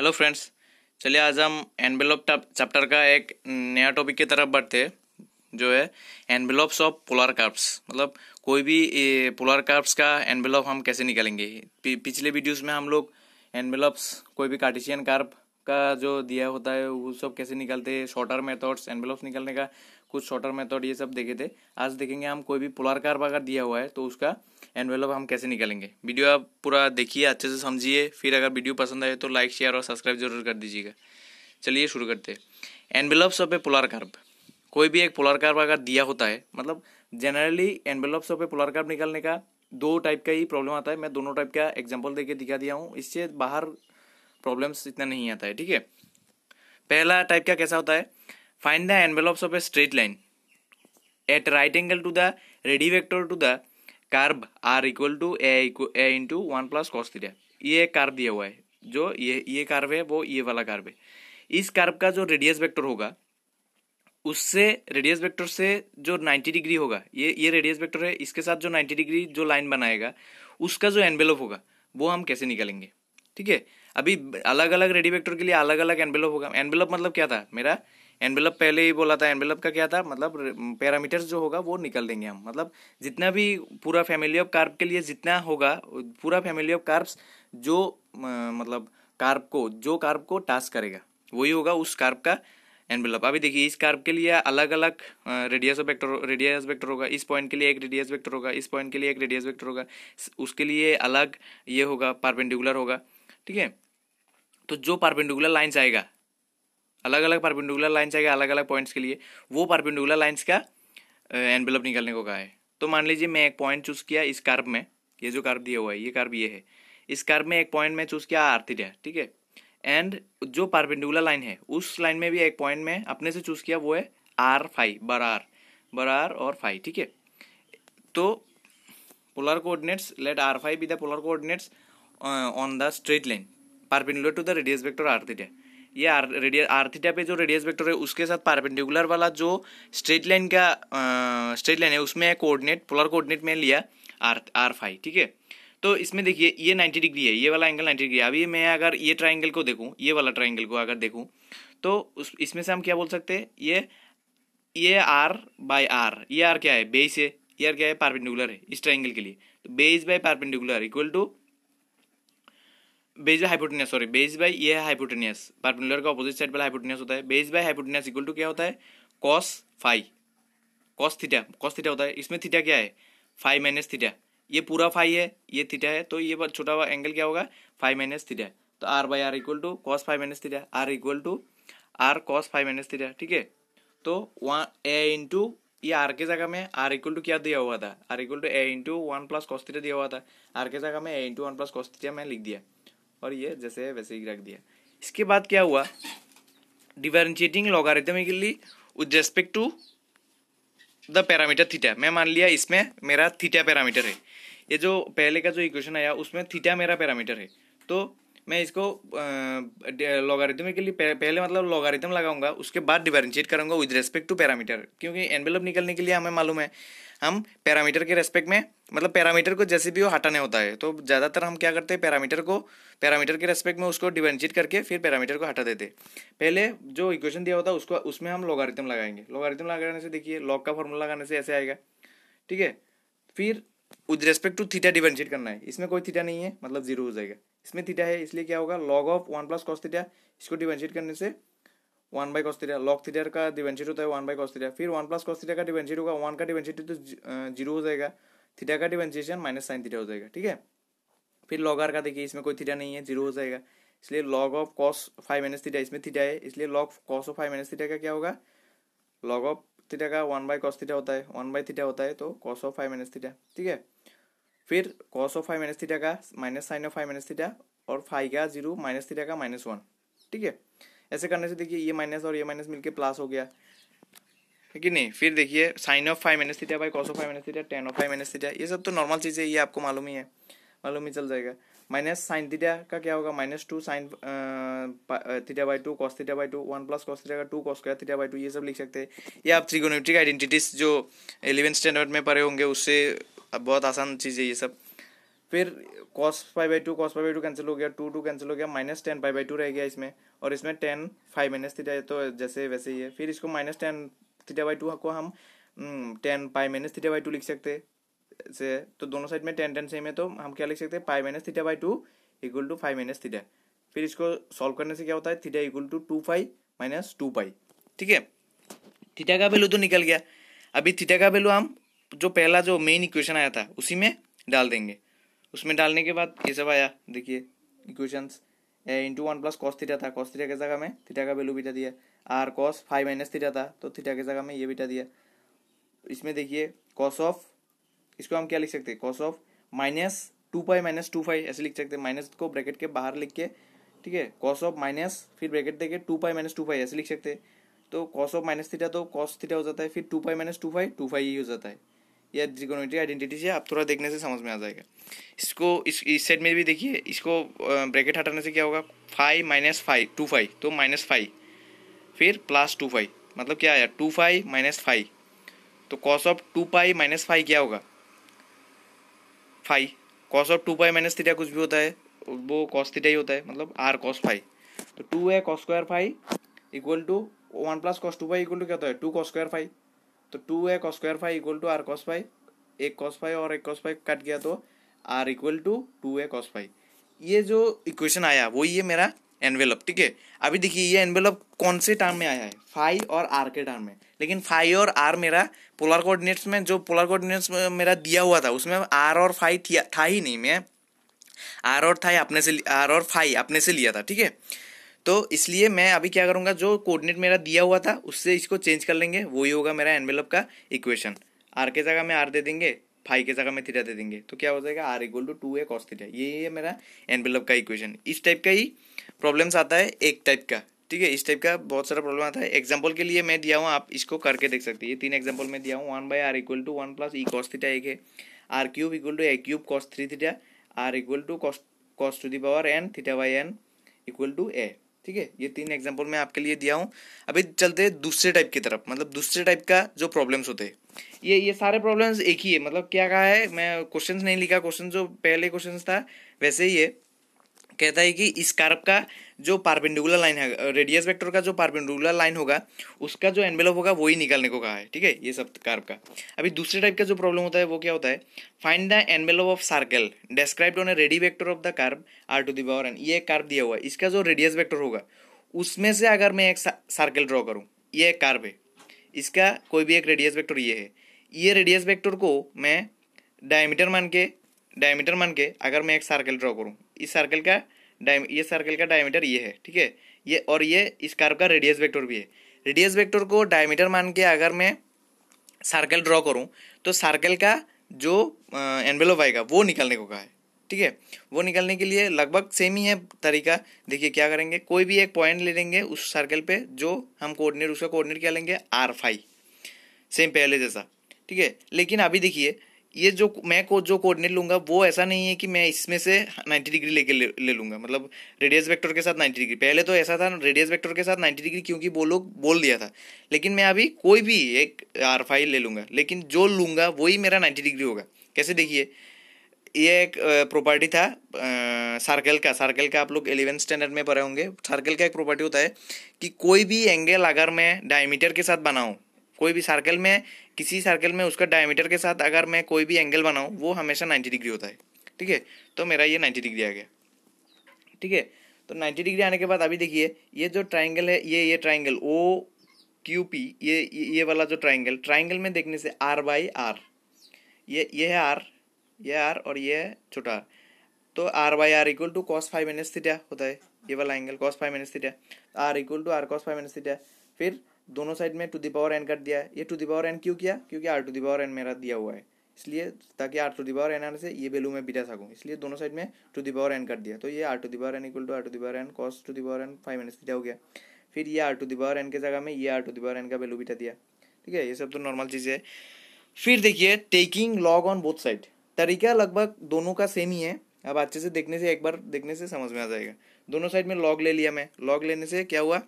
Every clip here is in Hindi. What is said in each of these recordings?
हेलो फ्रेंड्स चलिए आज हम एनवेलोप चैप्टर का एक नया टॉपिक की तरफ बढ़ते हैं जो है एनवेलोप्स ऑफ पोलर कार्ब्स मतलब कोई भी पोलर कार्ब्स का एनवेलोप हम कैसे निकालेंगे पिछले वीडियोस में हम लोग एनवेलोप्स कोई भी कार्टिशियन कार्प का जो दिया होता है वो सब कैसे निकालते हैं शॉर्टर मेथड्स एनवेलोप्स निकालने का कुछ शॉर्टर मेथड ये सब देखे थे आज देखेंगे हम कोई भी पोलार कार्ब अगर दिया हुआ है तो उसका एनवेलप हम कैसे निकालेंगे वीडियो आप पूरा देखिए अच्छे से समझिए फिर अगर वीडियो पसंद आए तो लाइक शेयर और सब्सक्राइब जरूर कर दीजिएगा चलिए शुरू करते हैं envelopes of a polar curve कोई भी एक पोलार कार्ब अगर दिया होता है मतलब generally envelopes of a polar curve निकालने का दो टाइप का ही प्रॉब्लम आता है मैं दोनों टाइप का एग्जाम्पल देके दिखा दिया हूँ इससे बाहर प्रॉब्लम्स इतना नहीं आता है ठीक है पहला टाइप का कैसा होता है Find the envelopes of a straight line at right angle to the ready vector to the curve r equal to a a into one plus cos theta ये कर्व दिया हुआ है जो ये ये कर्व है वो ये वाला कर्व है इस कर्व का जो रेडियस वेक्टर होगा उससे रेडियस वेक्टर से जो 90 डिग्री होगा ये ये रेडियस वेक्टर है इसके साथ जो 90 डिग्री जो लाइन बनाएगा उसका जो एनवेलोप होगा वो हम कैसे निकालेंगे ठीक है अभी अलग अलग रेडी वेक्टर के लिए अलग अलग एनवेलोप होगा एनवेलोप मतलब क्या था मेरा एनवेलप पहले ही बोला था एनवेलप का क्या था मतलब पैरामीटर्स जो होगा वो निकल देंगे हम मतलब जितना भी पूरा फैमिली ऑफ कार्प के लिए जितना होगा पूरा फैमिली ऑफ कार्प्स जो मतलब कार्प को जो कार्प को टास्क करेगा वही होगा उस कार्प का एनवेलप अभी देखिए इस कार्प के लिए अलग अलग radius of vector radius vector होगा इस पॉइंट के लिए एक रेडियस वेक्टर होगा इस पॉइंट के लिए एक रेडियस वेक्टर होगा उसके लिए अलग ये होगा पारपेंडिकुलर होगा ठीक है तो जो पारपेंडिकुलर लाइन्स आएगा अलग अलग परपेंडिकुलर लाइन्स आएगा अलग अलग पॉइंट्स के लिए वो परपेंडिकुलर लाइन्स का एनवेलप निकालने को कहा है तो मान लीजिए मैं एक पॉइंट चूज़ किया इस कार्ब में ये जो कार्ब दिया हुआ है ये कार्ब ये है इस कार्ब में एक पॉइंट में चूज़ किया आर थीटा ठीक है एंड जो परपेंडिकुलर लाइन है उस लाइन में भी एक पॉइंट में अपने से चूज़ किया वो है आर फाइव बरार बरार और फाइव ठीक है तो polar coordinates let r five be the polar coordinates on the straight line perpendicular to the radius vector r theta ये आर रेडियस आर्थीटा पे जो रेडियस वेक्टर है उसके साथ पारपेंडिकुलर वाला जो स्ट्रेट लाइन का स्ट्रेट लाइन है उसमें कोऑर्डिनेट पोलर कोऑर्डिनेट में लिया आर आर फाइव ठीक है तो इसमें देखिए ये नाइन्टी डिग्री है ये वाला एंगल नाइन्टी डिग्री है अभी मैं अगर ये ट्राइंगल को देखूँ ये वाला ट्राइंगल को अगर देखूँ तो उस इसमें से हम क्या बोल सकते हैं ये ये आर बाय आर ये आर क्या है बेस है ये आर क्या है पारपेंडिकुलर है इस ट्राइंगल के लिए तो base by perpendicular equal to base by hypotenuse sorry base by ये है हाइपोटेनियस परपेंडुलर का ऑपोजिट साइड वाला हाइपोटेनियस होता है base by hypotenuse equal to क्या होता है cos five cos theta cos theta होता है इसमें थीटा क्या है फाइव माइनस थीटा ये पूरा फाइव है ये थीटा है तो ये छोटा हुआ एंगल क्या होगा फाइव माइनस थीटा तो r by r equal to cos five minus theta r equal to r cos five minus theta ठीक है तो वहाँ ए इंटू ये आर के जगह में आर इक्वल टू क्या दिया हुआ था r equal to a into one plus cos theta दिया हुआ था आर के जगह में a into one plus cos theta मैं लिख दिया और ये जैसे है वैसे ही रख दिया इसके बाद क्या हुआ डिफरेंशिएटिंग लॉगारिथम के लिए with respect to the parameter theta मैं मान लिया इसमें मेरा थीटा पैरामीटर है ये जो पहले का जो इक्वेशन आया उसमें थीटा मेरा पैरामीटर है तो मैं इसको लॉगारिथम के लिए पहले मतलब लॉगारिथम लगाऊंगा उसके बाद डिफरेंशिएट करूंगा विद रेस्पेक्ट टू पैरामीटर क्योंकि एनवेलप निकलने के लिए हमें मालूम है हम पैरामीटर के रेस्पेक्ट में मतलब पैरामीटर को जैसे भी वो हटाने होता है तो ज़्यादातर हम क्या करते हैं पैरामीटर को पैरामीटर के रेस्पेक्ट में उसको डिवेंचिट करके फिर पैरामीटर को हटा देते पहले जो इक्वेशन दिया होता है उसको उसमें हम लॉगारिथम लगाएंगे लॉगारिथम लगाने से देखिए लॉग का फॉर्मूला लगाने से ऐसे आएगा ठीक है फिर विद रेस्पेक्ट टू थीटा डिवेंचिट करना है इसमें कोई थीटा नहीं है मतलब जीरो हो जाएगा इसमें थीटा है इसलिए क्या होगा log of one plus cos theta इसको डिवेंशिएट करने से one by cos theta log theta का डिवेंशिट होता है वन बाई कॉस्थिटा फिर वन प्लस कॉस्थिटा का डिवेंचर होगा वन का डिवेंचर तो जीरो तो, हो जाएगा थीटा का डिवेंचेशन माइनस साइन थीटा हो जाएगा ठीक है फिर लॉग आर का देखिए इसमें कोई थीटा नहीं है जीरो हो जाएगा इसलिए log of cos five minus theta इसमें थीटा है इसलिए log cos of five minus theta का क्या होगा लॉग ऑफ थीटा का वन बाई कॉस थीटा होता है वन बाई थीटा होता है तो cos of five minus theta ठीक है फिर cos of five minus theta का minus sine of five minus theta और फाइव का जीरो माइनस थीटा का माइनस वन ठीक है ऐसे करने से देखिए ये माइनस और ये माइनस मिलके प्लस हो गया ठीक है नहीं फिर देखिए sine of five minus theta by cos of five minus theta tan of five minus theta ये सब तो नॉर्मल चीज़ है ये आपको मालूम ही है मालूम ही चल जाएगा माइनस साइन थीटा का क्या होगा minus two sine theta by two cos theta by two one plus cos theta का two cos square theta by two ये सब लिख सकते हैं ये आप त्रिगोनोमेट्रिक आइडेंटिटीज जो एलेवन स्टैंडर्ड में पढ़े होंगे उससे बहुत आसान चीज़ है ये सब फिर cos five by two cos five by two cancel हो गया टू टू कैंसिल हो गया minus tan five by two रह गया इसमें और इसमें टेन फाइव माइनस थीटा तो जैसे वैसे ही है फिर इसको minus tan theta by two को हम tan five minus theta by two लिख सकते से तो दोनों साइड में टेन टेन सेम है तो हम क्या लिख सकते हैं five minus theta by two equal to five minus theta फिर इसको सॉल्व करने से क्या होता है theta equal to two five minus two five ठीक है थीटा का वैल्यू तो निकल गया अभी थीटा का वैल्यू हम जो पहला जो मेन इक्वेशन आया था उसी में डाल देंगे उसमें डालने के बाद ये सब आया देखिए a into one plus cos theta था कॉस थीटा के जगह में थीटा का वैल्यू बिटा दिया r cos five minus theta था तो थीटा की जगह में ये बिटा दिया इसमें देखिए कॉस ऑफ इसको हम क्या लिख सकते हैं cos of minus two five minus two five ऐसे लिख सकते हैं माइनस को ब्रैकेट के बाहर लिख के ठीक है कॉस ऑफ माइनस फिर ब्रैकेट देके two five minus two five ऐसे लिख सकते हैं तो कॉस ऑफ माइनस थीटा तो कॉस थीटा हो जाता है फिर two five minus two five two five ही हो जाता है या ट्रिगोनोमेट्री आइडेंटिटी से आप थोड़ा देखने से समझ में आ जाएगा इसको इस इस सेट में भी देखिए इसको ब्रैकेट हटाने से क्या होगा five minus five two five तो माइनस फाइव फिर प्लस टू फाइव मतलब क्या आया टू फाइव माइनस फाइव तो cos of two pi minus five क्या होगा five cos of two pi minus theta कुछ भी होता है वो कॉस थीटा ही होता है मतलब आर कॉस फाइव तो टू है cos square five equal to one plus cos two five equal to क्या होता है टू कॉस स्क्वायर फाइव तो two a cos square five equal to r cos five एक कॉस फाइव और एक कॉस फाइव कट गया तो r equal to two a cos five ये जो इक्वेशन आया वो ये मेरा एनवेलप ठीक है अभी देखिए ये एनवेलप कौन से टर्म में आया है फाइव और आर के टर्म में लेकिन फाइव और आर मेरा पोलर कोऑर्डिनेट्स में जो पोलर कोऑर्डिनेट्स मेरा दिया हुआ था उसमें आर और फाइव था ही नहीं मैं आर और था अपने से आर और फाइव अपने से लिया था ठीक है तो इसलिए मैं अभी क्या करूँगा जो कोऑर्डिनेट मेरा दिया हुआ था उससे इसको चेंज कर लेंगे वही होगा मेरा एनवेलप का इक्वेशन आर के जगह में आर दे देंगे फाइव के जगह में थीटा दे देंगे तो क्या हो जाएगा r equal to two a cos theta ये है मेरा एनवेलप का इक्वेशन इस टाइप का ही प्रॉब्लम्स आता है एक टाइप का ठीक है इस टाइप का बहुत सारा प्रॉब्लम आता है एग्जाम्पल के लिए मैं दिया हूँ आप इसको करके देख सकते हैं ये तीन एग्जाम्पल मैं दिया हूँ one by r equal to one plus e cos theta एक है r cube equal to a cube cos three theta r equal to cos cos to the power n theta by n equal to a ठीक है ये तीन एग्जाम्पल मैं आपके लिए दिया हूँ अभी चलते हैं दूसरे टाइप की तरफ मतलब दूसरे टाइप का जो प्रॉब्लम्स होते हैं ये ये सारे प्रॉब्लम्स एक ही है मतलब क्या कहा है मैं क्वेश्चन नहीं लिखा क्वेश्चन जो पहले क्वेश्चन था वैसे ही है कहता है कि इस कार्प का जो पारपेंडिकुलर लाइन है रेडियस वेक्टर का जो पारपेंडिकुलर लाइन होगा उसका जो एनवेलप होगा वही निकालने को कहा है ठीक है ये सब कार्व का अभी दूसरे टाइप का जो प्रॉब्लम होता है वो क्या होता है find the envelope of circle described on a radii vector of the curve r to the power n ये कार्व दिया हुआ है इसका जो रेडियस वेक्टर होगा उसमें से अगर मैं एक सर्कल ड्रॉ करूँ ये एक कार्व है इसका कोई भी एक रेडियस वेक्टर ये है ये रेडियस वेक्टर को मैं डायमीटर मान के डायमीटर मान के अगर मैं एक सर्कल ड्रॉ करूँ इस सर्कल का डायम ये सर्कल का डायमीटर ये है ठीक है ये और ये इस कार्व का रेडियस वेक्टर भी है रेडियस वेक्टर को डायमीटर मान के अगर मैं सर्कल ड्रॉ करूँ तो सर्कल का जो एनवेलोप आएगा वो निकालने को कहा है ठीक है वो निकालने के लिए लगभग सेम ही है तरीका देखिए क्या करेंगे कोई भी एक पॉइंट ले लेंगे उस सर्कल पे जो हम कोऑर्डिनेट उसका कोऑर्डिनेट क्या लेंगे आर फाइव सेम पहले जैसा ठीक है लेकिन अभी देखिए ये जो मैं को जो कोऑर्डिनेट लूँगा वो ऐसा नहीं है कि मैं इसमें से 90 डिग्री लेके ले, ले लूँगा मतलब रेडियस वेक्टर के साथ 90 डिग्री पहले तो ऐसा था रेडियस वेक्टर के साथ 90 डिग्री क्योंकि वो लोग बोल दिया था लेकिन मैं अभी कोई भी एक आर फाइल ले लूँगा लेकिन जो लूंगा वही मेरा नाइन्टी डिग्री होगा कैसे देखिए ये एक प्रॉपर्टी था सर्कल का सर्कल का आप लोग एलेवेंथ स्टैंडर्ड में पढ़े होंगे सर्कल का एक प्रॉपर्टी होता है कि कोई भी एंगल अगर मैं डायमीटर के साथ बनाऊँ कोई भी सर्कल में किसी सर्कल में उसका डायमीटर के साथ अगर मैं कोई भी एंगल बनाऊँ वो हमेशा नाइन्टी डिग्री होता है ठीक है तो मेरा ये नाइन्टी डिग्री आ गया ठीक है तो नाइन्टी डिग्री आने के बाद अभी देखिए ये जो ट्राइंगल है ये ये ट्राइंगल ओ क्यू पी ये ये वाला जो ट्राइंगल ट्राइंगल में देखने से आर बाई आर ये ये है आर ये आर और ये है छोटा आर तो r by r equal to cos five minus theta होता है ये वाला angle cos five minus theta r equal to r cos five minus theta फिर दोनों साइड में टू पावर एन कर दिया है ये टू पावर एन क्यों किया क्योंकि आर टू पावर एन मेरा दिया हुआ है इसलिए ताकि आर टू पावर एन आने से ये वैल्यू में बिठा सकूँ इसलिए दोनों साइड में टू पावर एन कर दिया तो ये r to power n equal to r to power n cos to power n five minus theta हो गया फिर ये आर टू पावर एन के जगह में ये आर टू पावर एन का वैल्यू बिठा दिया ठीक है ये सब तो नॉर्मल चीज़ है फिर देखिए taking log on both side तरीका लगभग दोनों का सेम ही है अब अच्छे से देखने से एक बार देखने से समझ में आ जाएगा दोनों साइड में लॉग ले लिया मैं लॉग लेने से क्या हुआ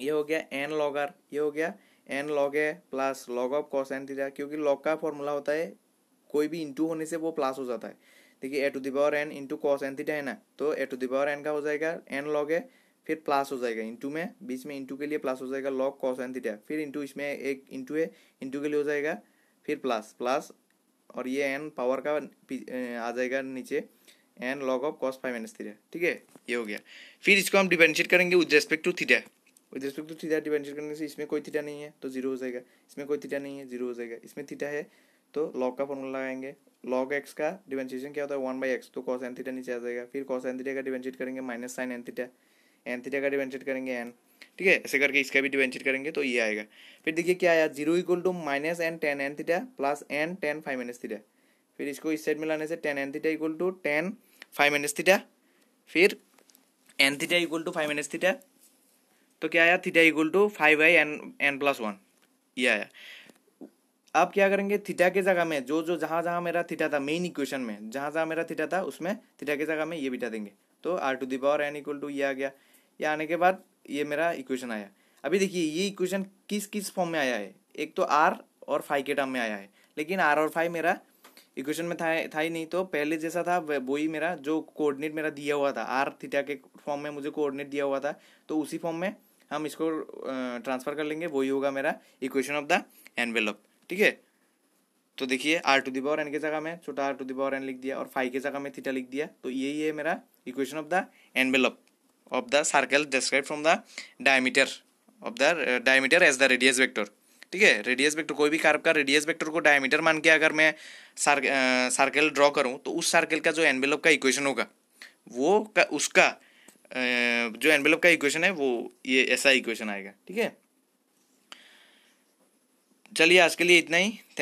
ये हो गया एन लॉग आर ये हो गया n log a plus log of cos n theta क्योंकि लॉग का फॉर्मूला होता है कोई भी इंटू होने से वो प्लस हो जाता है देखिए a to the power n into cos n theta है ना तो ए टू दावर एन का हो जाएगा एन लॉग ए फिर प्लस हो जाएगा इंटू में बीच में इंटू के लिए प्लस हो जाएगा लॉग कॉस एन थीटा फिर इंटू इसमें एक इंटू है इंटू के लिए हो जाएगा फिर प्लस प्लस और ये एन पावर का आ जाएगा नीचे n log of cos five minus theta ठीक है ये हो गया फिर इसको हम डिफरेंशिएट करेंगे with respect to theta with respect to theta differentiate करने से इसमें कोई थीटा नहीं है तो जीरो हो जाएगा इसमें कोई थीटा नहीं है जीरो हो जाएगा इसमें थीटा है तो लॉग का फॉर्मूला लगाएंगे लॉग एक्स का डिफ्रेंशिएशन क्या होता है वन बाई एक्स तो कॉस एन थीटा नीचे आ जाएगा फिर कॉस एन थीटा का डिफ्रेंशिएट करेंगे minus sine n theta n theta का डिवेंचेट करेंगे एन ठीक है ऐसे करके इसका भी डिवेंचेट करेंगे तो ये आएगा फिर देखिए क्या आया zero equal to minus n tan n theta plus n tan five minus theta फिर इसको इस साइड में लाने से tan n theta equal to tan five minus theta फिर n theta equal to five minus theta तो क्या आया theta equal to five I n n plus one ये आया अब क्या करेंगे थीटा के जगह में जो जो जहाँ जहाँ मेरा थीटा था मेन इक्वेशन में जहाँ जहाँ मेरा थीटा था उसमें थीटा के जगह में ये बिठा देंगे तो r to the power n equal to ये आ गया ये आने के बाद ये मेरा इक्वेशन आया अभी देखिए ये इक्वेशन किस किस फॉर्म में आया है एक तो आर और फाइव के टर्म में आया है लेकिन आर और फाइव मेरा इक्वेशन में था था ही नहीं तो पहले जैसा था वो ही मेरा जो कोऑर्डिनेट मेरा दिया हुआ था आर थीटा के फॉर्म में मुझे कोऑर्डिनेट दिया हुआ था तो उसी फॉर्म में हम इसको ट्रांसफ़र कर लेंगे वही होगा मेरा इक्वेशन ऑफ द एनवेलप ठीक है तो देखिए r to the power n के जगह में छोटा r to the power n लिख दिया और फाइव के जगह में थीटा लिख दिया तो यही है मेरा equation of the envelope of the circle describe from the diameter of the diameter as the radius vector ठीक है रेडियस वेक्टर कोई भी कार्ब का रेडियस वेक्टर को डायमीटर मान के अगर मैं सर्कल ड्रॉ करूँ तो उस सर्कल का जो एनवेलप का इक्वेशन होगा वो का उसका जो एनवेलप का इक्वेशन है वो ये ऐसा इक्वेशन आएगा ठीक है चलिए आज के लिए इतना ही थैंक